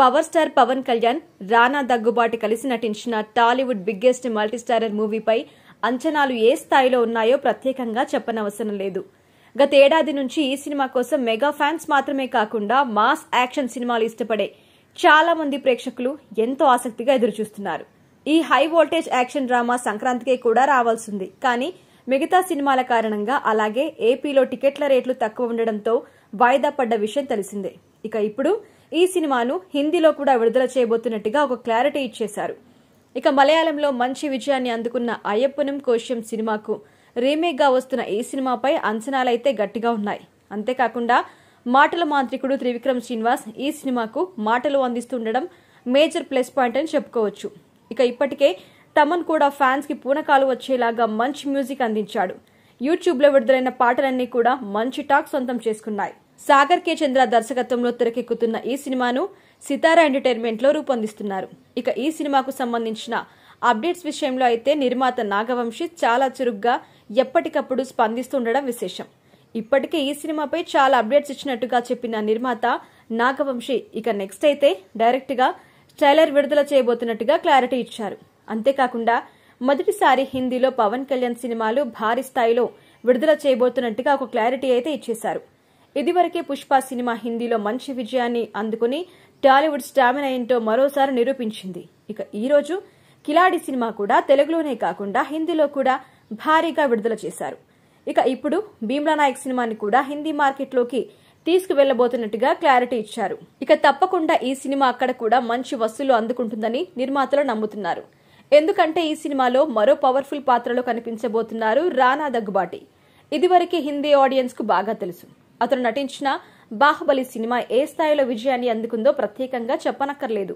power star Pawan Kalyan Rana Daggubati కలిసి నటించిన Tollywood biggest multistarrer మూవీపై అంచనాలు ఏ స్థాయిలో ఉన్నాయో ప్రత్యేకంగా చెప్పనవసరం లేదు గతేడాది నుంచి ఈ సినిమా కోసం మెగా ఫ్యాన్స్ మాత్రమే కాకుండా మాస్ యాక్షన్ సినిమాలు ఇష్టపడే చాలా మంది ప్రేక్షకులు ఎంతో ఆసక్తిగా ఎదురుచూస్తున్నారు ఈ హై వోల్టేజ్ యాక్షన్ డ్రామా సంక్రాంతికే కూడా రావాల్సింది కానీ మిగతా సినిమాల కారణంగా అలాగే ఏపీలో టికెట్ల రేట్లు తక్కువ ఉండడంతో వాయిదా పడ్డ విషయం తెలిసిందే ఇక ఇప్పుడు ఈ సినిమాను హిందీలో కూడా విడుదల చేయబోతున్నట్టుగా ఒక క్లారిటీ ఇచ్చేశారు ఇక మలయాళంలో మంచి విజయాన్ని అందుకున్న అయ్యప్పనం కోశ్యం సినిమాకు రీమేక్గా వస్తున్న ఈ సినిమాపై అంచనాలైతే గట్టిగా ఉన్నాయి అంతేకాకుండా మాటల మాంత్రికుడు త్రివిక్రమ్ శ్రీనివాస్ ఈ సినిమాకు మాటలు అందిస్తుండడం మేజర్ ప్లస్ పాయింట్ అని చెప్పుకోవచ్చు ఇక ఇప్పటికే తమన్ కూడా ఫ్యాన్స్కి పూనకాలు వచ్చేలాగా మంచి మ్యూజిక్ అందించాడు యూట్యూబ్లో విడుదలైన పాటలన్నీ కూడా మంచి టాక్ సొంతం చేసుకున్నాయి సాగర్ కే చంద్ర దర్శకత్వంలో తెరకెక్కుతున్న ఈ సినిమాను సితారా ఎంటర్టైన్మెంట్లో రూపొందిస్తున్నారు ఇక ఈ సినిమాకు సంబంధించిన అప్డేట్స్ విషయంలో అయితే నిర్మాత నాగవంశి చాలా చురుగ్గా ఎప్పటికప్పుడు స్పందిస్తుండడం విశేషం ఇప్పటికే ఈ సినిమాపై చాలా అప్డేట్స్ ఇచ్చినట్టుగా చెప్పిన నిర్మాత నాగవంశి ఇక నెక్స్ట్ అయితే డైరెక్ట్గా ట్రైలర్ విడుదల చేయబోతున్నట్టుగా క్లారిటీ ఇచ్చారు అంతేకాకుండా మొదటిసారి హిందీలో పవన్ కళ్యాణ్ సినిమాలు భారీ స్థాయిలో విడుదల చేయబోతున్నట్టుగా ఒక క్లారిటీ అయితే ఇచ్చేశారు ఇదివరకే పుష్ప సినిమా హిందీలో మంచి విజయాన్ని అందుకుని టాలీవుడ్ స్టామినా ఏంటో మరోసారి నిరూపించింది ఇక ఈ రోజు కిలాడి సినిమా కూడా తెలుగులోనే కాకుండా హిందీలో కూడా భారీగా విడుదల చేశారు ఇక ఇప్పుడు భీమ్లా నాయక్ సినిమాని కూడా హిందీ మార్కెట్లోకి తీసుకువెళ్లబోతున్నట్టుగా క్లారిటీ ఇచ్చారు ఇక తప్పకుండా ఈ సినిమా అక్కడ కూడా మంచి వసూలు అందుకుంటుందని నిర్మాతలు నమ్ముతున్నారు ఎందుకంటే ఈ సినిమాలో మరో పవర్ఫుల్ పాత్రలో కనిపించబోతున్నారు రానా దగ్గుబాటి ఇదివరకే హిందీ ఆడియన్స్ కు బాగా తెలుసు అతను నటించిన బాహుబలి సినిమా ఏ స్థాయిలో విజయాన్ని అందుకుందో ప్రత్యేకంగా చెప్పనక్కర్లేదు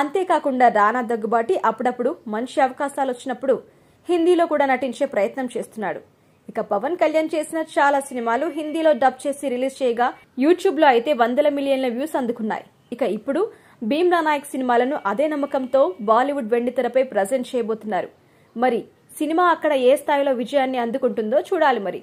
అంతేకాకుండా రానా దగ్గుబాటి అప్పుడప్పుడు మంచి అవకాశాలు వచ్చినప్పుడు హిందీలో కూడా నటించే ప్రయత్నం చేస్తున్నాడు ఇక పవన్ కళ్యాణ్ చేసిన చాలా సినిమాలు హిందీలో డబ్ చేసి రిలీజ్ చేయగా యూట్యూబ్లో అయితే వందల మిలియన్ల వ్యూస్ అందుకున్నాయి ఇక ఇప్పుడు భీమ్రా నాయక్ సినిమాలను అదే నమ్మకంతో బాలీవుడ్ వెండితెరపై ప్రజెంట్ చేయబోతున్నారు మరి సినిమా అక్కడ ఏ స్థాయిలో విజయాన్ని అందుకుంటుందో చూడాలి మరి